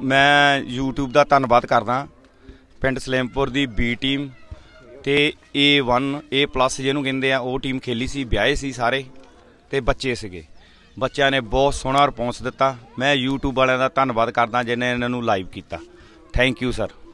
ਮੈਂ YouTube ਦਾ ਧੰਨਵਾਦ ਕਰਦਾ ਪਿੰਡ ਸਲੇਮਪੁਰ ਦੀ ਬੀ ਟੀਮ ਤੇ A1 A+ ਜਿਹਨੂੰ ਕਹਿੰਦੇ ਆ ਉਹ ਟੀਮ ਖੇਲੀ ਸੀ ਵਿਆਹੇ ਸੀ ਸਾਰੇ ਤੇ ਬੱਚੇ ਸੀਗੇ ਬੱਚਿਆਂ ਨੇ ਬਹੁਤ ਸੋਹਣਾ ਰਿਸਪੌਂਸ ਦਿੱਤਾ ਮੈਂ YouTube ਵਾਲਿਆਂ ਦਾ ਧੰਨਵਾਦ ਕਰਦਾ ਜਿਨ੍ਹਾਂ ਨੇ ਇਹਨਾਂ ਨੂੰ ਲਾਈਵ ਕੀਤਾ ਥੈਂਕ ਯੂ ਸਰ